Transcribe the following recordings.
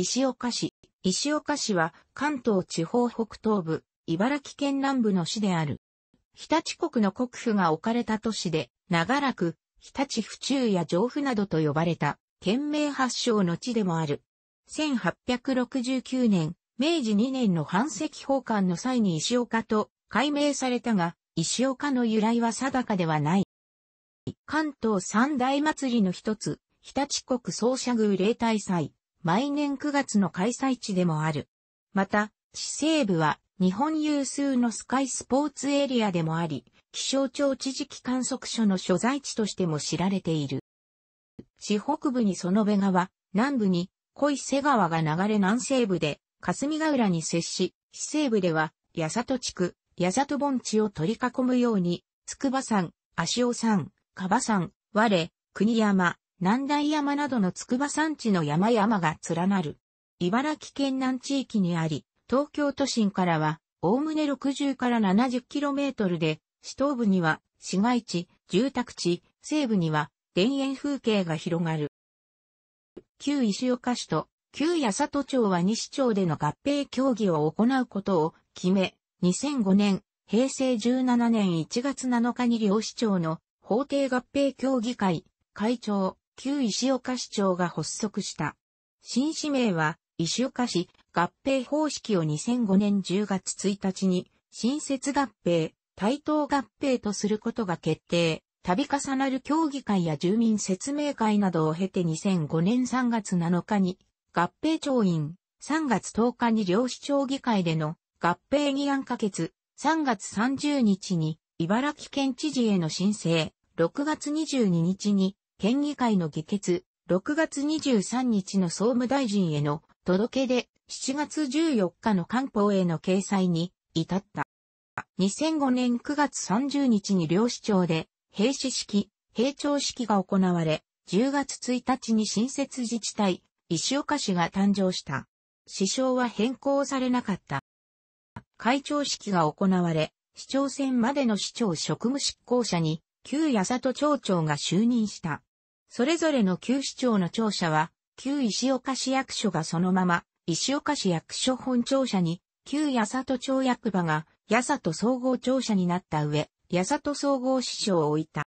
石岡市。石岡市は関東地方北東部、茨城県南部の市である。日立国の国府が置かれた都市で、長らく、日立府中や上府などと呼ばれた、県名発祥の地でもある。1869年、明治2年の世紀奉還の際に石岡と改名されたが、石岡の由来は定かではない。関東三大祭りの一つ、日立国総社宮例大祭。毎年9月の開催地でもある。また、市西部は日本有数のスカイスポーツエリアでもあり、気象庁地磁気観測所の所在地としても知られている。市北部に園部川、南部に小伊勢川が流れ南西部で、霞ヶ浦に接し、市西部では、八里地区、八里盆地を取り囲むように、筑波山、足尾山、加賀山、我、国山、南大山などの筑波山地の山々が連なる。茨城県南地域にあり、東京都心からは、おおむね60から 70km で、市東部には市街地、住宅地、西部には田園風景が広がる。旧石岡市と旧八里町は西町での合併協議を行うことを決め、2005年、平成17年1月7日に両市町の法定合併協議会、会長、旧石岡市長が発足した。新市名は、石岡市合併方式を2005年10月1日に、新設合併、対等合併とすることが決定。度重なる協議会や住民説明会などを経て2005年3月7日に合併調印、3月10日に両市町議会での合併議案可決、3月30日に茨城県知事への申請、6月22日に県議会の議決、6月23日の総務大臣への届けで7月14日の官報への掲載に至った。2005年9月30日に両市長で兵士式、兵長式が行われ、10月1日に新設自治体、石岡市が誕生した。市長は変更されなかった。会長式が行われ、市長選までの市長職務執行者に、旧八里町長が就任した。それぞれの旧市長の庁舎は、旧石岡市役所がそのまま、石岡市役所本庁舎に、旧八里町役場が、八里総合庁舎になった上、八里総合市長を置いた。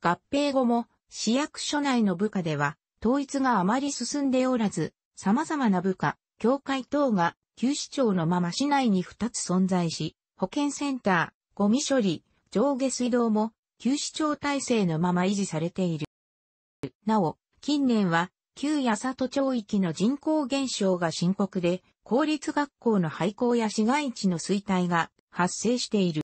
合併後も、市役所内の部下では、統一があまり進んでおらず、様々な部下、教会等が、旧市長のまま市内に2つ存在し、保健センター、ゴミ処理、上下水道も、旧市長体制のまま維持されている。なお、近年は、旧八里町域の人口減少が深刻で、公立学校の廃校や市街地の衰退が発生している。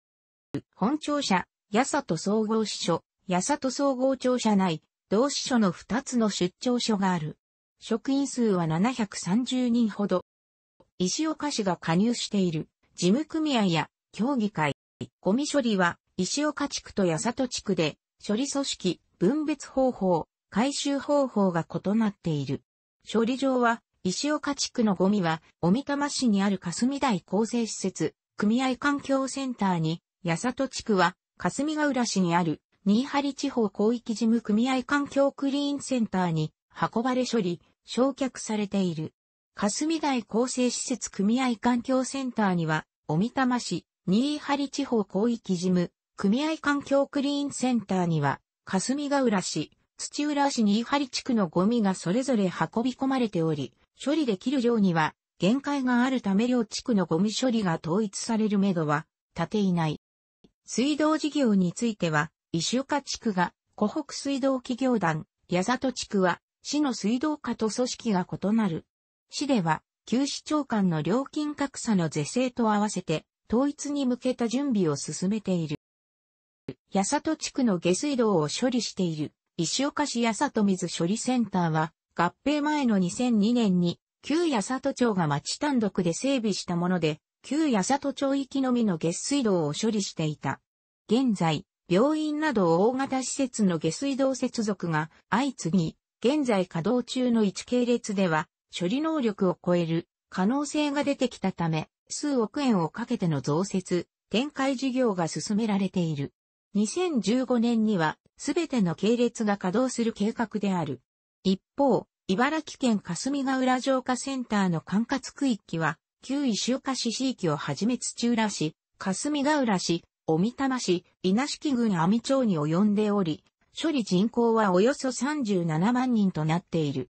本庁舎、八里総合支所、八里総合庁舎内、同支所の2つの出張所がある。職員数は730人ほど。石岡市が加入している事務組合や協議会、ゴミ処理は石岡地区と八里地区で処理組織、分別方法、回収方法が異なっている。処理場は、石岡地区のゴミは、みたま市にある霞台構成施設、組合環境センターに、八里地区は、霞ヶ浦市にある、新張地方広域事務組合環境クリーンセンターに、運ばれ処理、焼却されている。霞台構成施設組合環境センターには、みたま市、新張地方広域事務、組合環境クリーンセンターには、霞ヶ浦市、土浦市新張地区のゴミがそれぞれ運び込まれており、処理できる量には限界があるため両地区のゴミ処理が統一されるめどは立ていない。水道事業については、石岡地区が湖北水道企業団、八里地区は市の水道課と組織が異なる。市では、旧市長官の料金格差の是正と合わせて、統一に向けた準備を進めている。八里地区の下水道を処理している石岡市八里水処理センターは、合併前の2002年に、旧八里町が町単独で整備したもので、旧八里町域のみの下水道を処理していた。現在、病院など大型施設の下水道接続が相次ぎ、現在稼働中の1系列では、処理能力を超える可能性が出てきたため、数億円をかけての増設、展開事業が進められている。2015年には、すべての系列が稼働する計画である。一方、茨城県霞ヶ浦城下センターの管轄区域は、旧石岡市地域をはじめ土浦市、霞ヶ浦市、小見玉市、稲敷郡阿美町に及んでおり、処理人口はおよそ37万人となっている。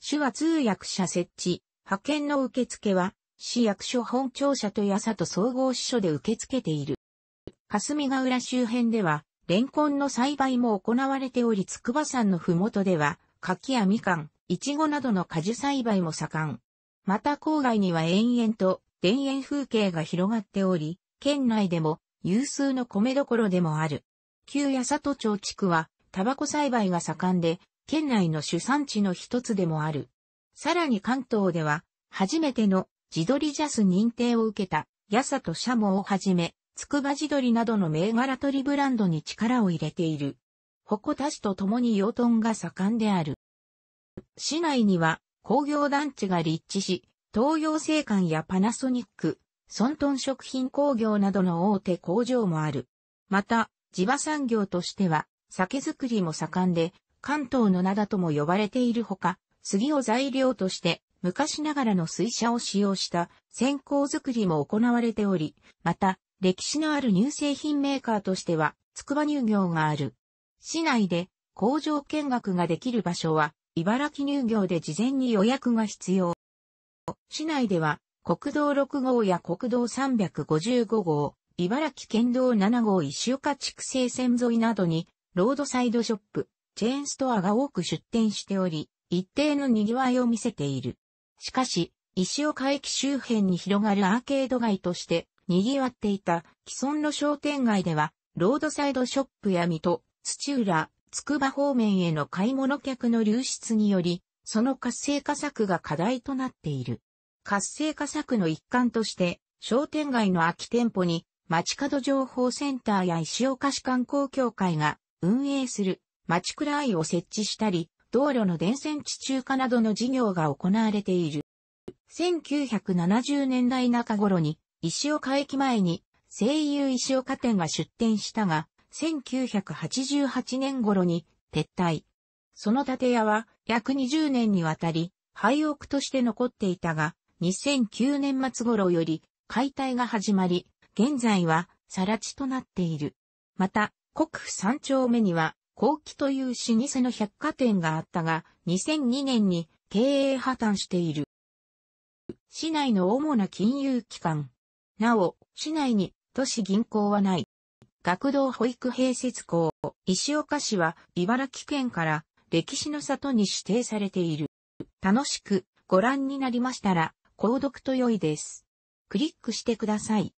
市は通訳者設置、派遣の受付は、市役所本庁舎と八里総合支所で受け付けている。霞ヶ浦周辺では、レンコンの栽培も行われており、筑波山のふもとでは、柿やみかん、いちごなどの果樹栽培も盛ん。また郊外には延々と田園風景が広がっており、県内でも有数の米どころでもある。旧八里町地区はタバコ栽培が盛んで、県内の主産地の一つでもある。さらに関東では、初めての自撮りジャス認定を受けた、八里シャモをはじめ、つくば鶏などの銘柄鶏ブランドに力を入れている。鉾田市と共に養豚が盛んである。市内には工業団地が立地し、東洋製館やパナソニック、ソントン食品工業などの大手工場もある。また、地場産業としては、酒造りも盛んで、関東の灘とも呼ばれているほか、杉を材料として、昔ながらの水車を使用した線香造りも行われており、また、歴史のある乳製品メーカーとしては、筑波乳業がある。市内で工場見学ができる場所は、茨城乳業で事前に予約が必要。市内では、国道6号や国道355号、茨城県道7号石岡地区西線沿いなどに、ロードサイドショップ、チェーンストアが多く出店しており、一定の賑わいを見せている。しかし、石岡駅周辺に広がるアーケード街として、賑わっていた既存の商店街では、ロードサイドショップや水戸、土浦、筑波方面への買い物客の流出により、その活性化策が課題となっている。活性化策の一環として、商店街の空き店舗に、街角情報センターや石岡市観光協会が運営する街倉愛を設置したり、道路の電線地中化などの事業が行われている。1970年代中頃に石岡駅前に声優石岡店が出店したが、1988年頃に撤退。その建屋は約20年にわたり廃屋として残っていたが、2009年末頃より解体が始まり、現在は更地となっている。また、国府三丁目には、後期という老舗の百貨店があったが、2002年に経営破綻している。市内の主な金融機関、なお、市内に都市銀行はない。学童保育併設校、石岡市は茨城県から歴史の里に指定されている。楽しくご覧になりましたら、購読と良いです。クリックしてください。